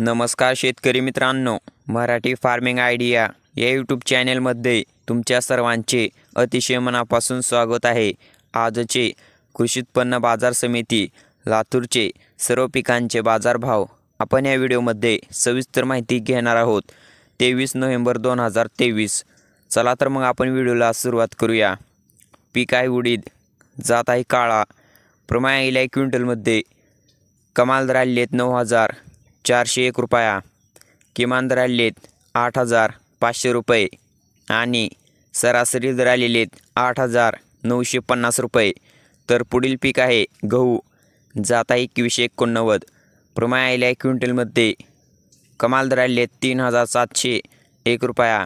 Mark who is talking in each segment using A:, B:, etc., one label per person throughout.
A: नमस्कार शेतकरी मित्रांनो मराठी फार्मिंग आयडिया या यूट्यूब चॅनेलमध्ये तुमच्या सर्वांचे अतिशय मनापासून स्वागत आहे आजचे कृषी उत्पन्न बाजार समिती लातूरचे सर्व पिकांचे बाजारभाव आपण या व्हिडिओमध्ये सविस्तर माहिती घेणार आहोत तेवीस नोव्हेंबर दोन हजार तेवीस चला तर मग आपण व्हिडिओला सुरुवात करूया पीक आहे उडीद जात आहे काळा प्रमाण इलाय क्विंटलमध्ये कमाल दर आलेत नऊ हजार चारशे एक रुपया किमान दर आठ हजार पाचशे रुपये आणि सरासरी दर आठ हजार नऊशे पन्नास रुपये तर पुढील पीक आहे गहू जाता एकवीसशे एकोणनव्वद प्रमाण आलेल्या क्विंटलमध्ये कमाल दर तीन हजार सातशे एक रुपया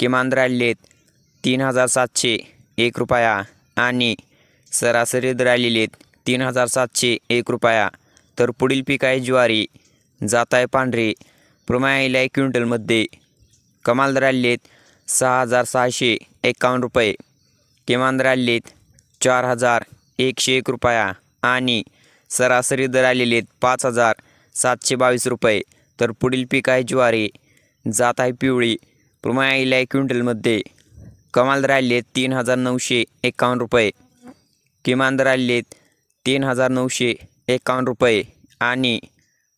A: किमान दरालेत तीन हजार सातशे एक रुपया आणि सरासरी दर तीन हजार सातशे एक रुपया तर पुढील पीक आहे ज्वारी जात आहे पांढरे प्रमायला एक क्विंटलमध्ये कमाल दर आलेत सहा हजार सहाशे एकावन्न रुपये किमान दर आलेत चार हजार एकशे एक रुपया आणि सरासरी दर आलेले पाच हजार सातशे बावीस रुपये तर पुढील पीक आहे ज्वारी जात आहे पिवळी प्रमाया आईला एक क्विंटलमध्ये कमाल दर आलेले आहेत तीन हजार नऊशे एक्कावन्न रुपये किमान दर आलेत तीन हजार नऊशे एक्कावन्न रुपये आणि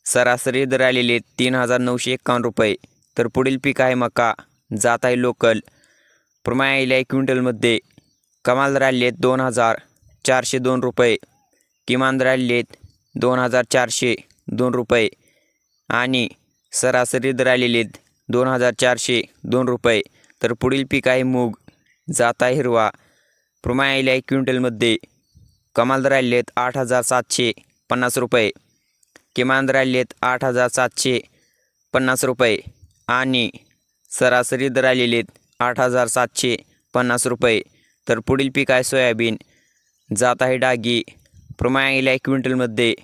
A: सरासरी दर आलेले तीन हजार नऊशे एक्कावन्न रुपये तर पुढील पीक आहे मका जात आहे लोकल प्रमाण आलेले आहे क्विंटलमध्ये कमाल दर आलेले दोन हजार चारशे दोन रुपये किमान दर आलेले दोन हजार चारशे दोन रुपये आणि सरासरी दर आलेले दोन हजार चारशे दोन रुपये तर पुढील पीक आहे मूग जात आहे हिरवा प्रमाण आलेले आहे क्विंटलमध्ये कमाल दर आलेले आहेत आठ हजार सातशे पन्नास रुपये किमान राहिलेत आठ हजार सातशे पन्नास रुपये आणि सरासरी दर आलेलेत आठ हजार सातशे पन्नास रुपये तर पुढील पीक आहे सोयाबीन जात आहे डागी प्रमाण एक क्विंटलमध्ये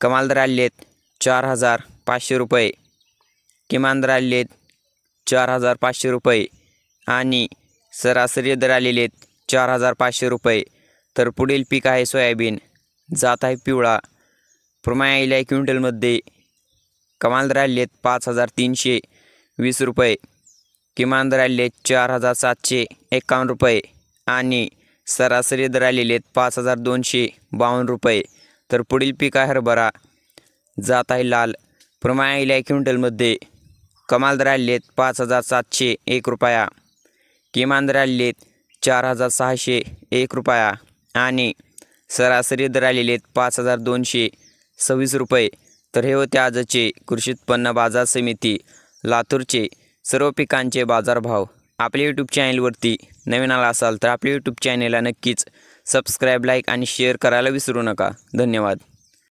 A: कमाल दर आलेत चार हजार पाचशे रुपये किमान दर आलेत चार हजार पाचशे रुपये आणि सरासरी दर आलेलेत चार हजार पाचशे रुपये तर पुढील पीक आहे सोयाबीन जात आहे पिवळा प्रमाया प्रमाईला क्विंटलमध्ये कमाल दर आहेत पाच हजार तीनशे वीस रुपये किमान दर आहेत चार हजार सातशे एक्कावन्न रुपये आणि सरासरी दर आलेले आहेत पाच हजार दोनशे बावन्न रुपये तर पुढील पीक आहे हरभरा जात आहे लाल प्रमाया प्रमाईला क्विंटलमध्ये कमाल दर आहेत पाच हजार सातशे एक रुपया किमान दर आहेत चार हजार सहाशे एक रुपया आणि सरासरी दर आलेले आहेत पाच हजार दोनशे सव्वीस रुपये तर हे होते आजचे कृषी उत्पन्न बाजार समिती लातूरचे सर्व पिकांचे बाजारभाव आपल्या यूट्यूब चॅनलवरती नवीन आला असाल तर आपल्या यूट्यूब चॅनलला नक्कीच सबस्क्राईब लाईक आणि शेअर करायला विसरू नका धन्यवाद